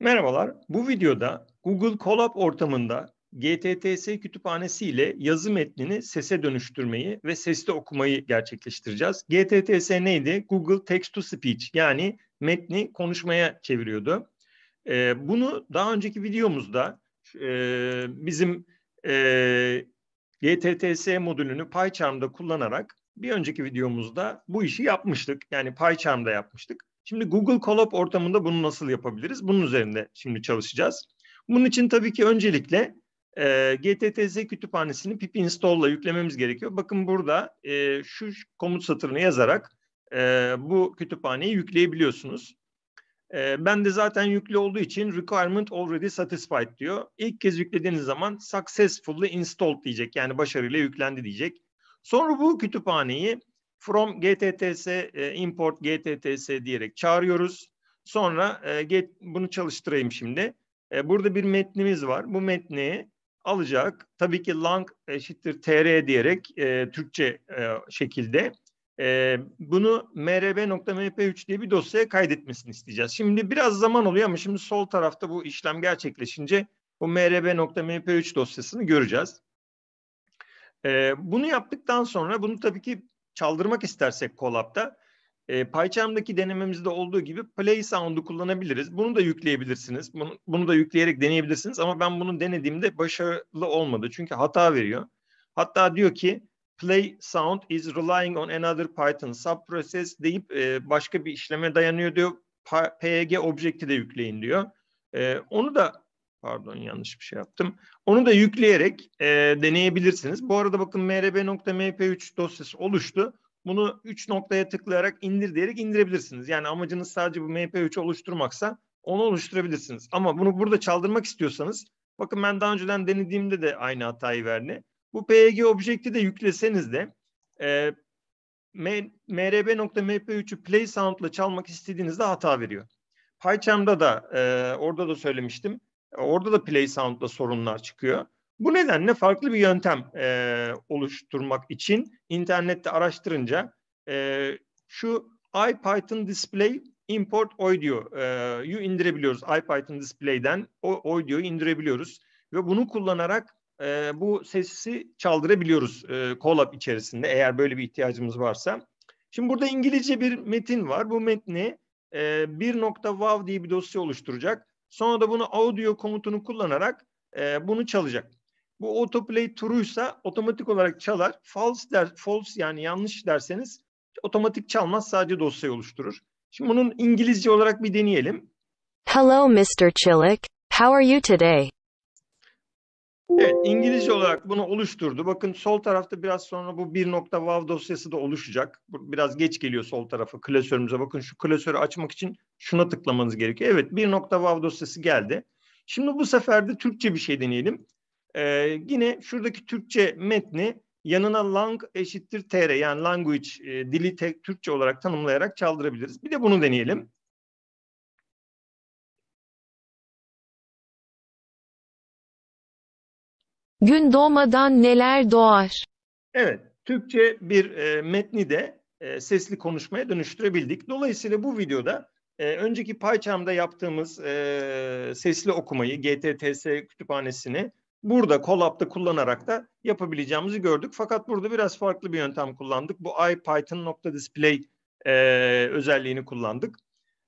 Merhabalar, bu videoda Google Colab ortamında GTTS kütüphanesi ile yazı metnini sese dönüştürmeyi ve sesli okumayı gerçekleştireceğiz. GTTS neydi? Google Text to Speech yani metni konuşmaya çeviriyordu. Ee, bunu daha önceki videomuzda e, bizim e, GTTS modülünü PyCharm'da kullanarak bir önceki videomuzda bu işi yapmıştık. Yani PyCharm'da yapmıştık. Şimdi Google Colab ortamında bunu nasıl yapabiliriz? Bunun üzerinde şimdi çalışacağız. Bunun için tabii ki öncelikle e, GTTZ kütüphanesini pip install ile yüklememiz gerekiyor. Bakın burada e, şu komut satırını yazarak e, bu kütüphaneyi yükleyebiliyorsunuz. E, ben de zaten yüklü olduğu için requirement already satisfied diyor. İlk kez yüklediğiniz zaman successfully installed diyecek. Yani başarıyla yüklendi diyecek. Sonra bu kütüphaneyi from gtts e, import gtts diyerek çağırıyoruz. Sonra e, get, bunu çalıştırayım şimdi. E, burada bir metnimiz var. Bu metni alacak. Tabii ki lang eşittir tr diyerek e, Türkçe e, şekilde e, bunu mrb.mp3 diye bir dosyaya kaydetmesini isteyeceğiz. Şimdi biraz zaman oluyor ama şimdi sol tarafta bu işlem gerçekleşince bu mrb.mp3 dosyasını göreceğiz. E, bunu yaptıktan sonra bunu tabii ki çaldırmak istersek kolapta. e, PyCharm'daki denememizde olduğu gibi play sound'u kullanabiliriz. Bunu da yükleyebilirsiniz. Bunu, bunu da yükleyerek deneyebilirsiniz ama ben bunu denediğimde başarılı olmadı. Çünkü hata veriyor. Hatta diyor ki play sound is relying on another Python subprocess deyip e, başka bir işleme dayanıyor diyor. PyG objekti de yükleyin diyor. E, onu da Pardon yanlış bir şey yaptım. Onu da yükleyerek e, deneyebilirsiniz. Bu arada bakın mrb.mp3 dosyası oluştu. Bunu 3 noktaya tıklayarak indir diyerek indirebilirsiniz. Yani amacınız sadece bu mp3 oluşturmaksa onu oluşturabilirsiniz. Ama bunu burada çaldırmak istiyorsanız bakın ben daha önceden denediğimde de aynı hatayı verdi. Bu png objekti de yükleseniz de e, mrb.mp3'ü play sound ile çalmak istediğinizde hata veriyor. PyCharm'da da e, orada da söylemiştim. E, orada da play sound'da sorunlar çıkıyor. Bu nedenle farklı bir yöntem e, oluşturmak için internette araştırınca e, şu IPython Display Import Audio e, indirebiliyoruz. IPython Display'den o audio'yu indirebiliyoruz ve bunu kullanarak e, bu sesi çaldırabiliyoruz e, Colab içerisinde eğer böyle bir ihtiyacımız varsa. Şimdi burada İngilizce bir metin var. Bu metni e, bir diye bir dosya oluşturacak Sonra da bunu audio komutunu kullanarak e, bunu çalacak. Bu autoplay true ise otomatik olarak çalar. False der, false yani yanlış derseniz otomatik çalmaz sadece dosyayı oluşturur. Şimdi bunun İngilizce olarak bir deneyelim. Hello Mr. Chilik. How are you today? Evet, İngilizce olarak bunu oluşturdu. Bakın sol tarafta biraz sonra bu bir nokta 1.wav dosyası da oluşacak. Biraz geç geliyor sol tarafı klasörümüze. Bakın şu klasörü açmak için şuna tıklamanız gerekiyor. Evet bir nokta wow dosyası geldi. Şimdi bu sefer de Türkçe bir şey deneyelim. Ee, yine şuradaki Türkçe metni yanına lang eşittir tr yani language e, dili te, Türkçe olarak tanımlayarak çaldırabiliriz. Bir de bunu deneyelim. Gün doğmadan neler doğar? Evet, Türkçe bir e, metni de e, sesli konuşmaya dönüştürebildik. Dolayısıyla bu videoda e, önceki PyCharm'da yaptığımız e, sesli okumayı, GTTS kütüphanesini burada Colab'da kullanarak da yapabileceğimizi gördük. Fakat burada biraz farklı bir yöntem kullandık. Bu iPython.display e, özelliğini kullandık.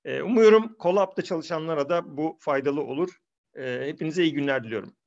E, umuyorum Colab'da çalışanlara da bu faydalı olur. E, hepinize iyi günler diliyorum.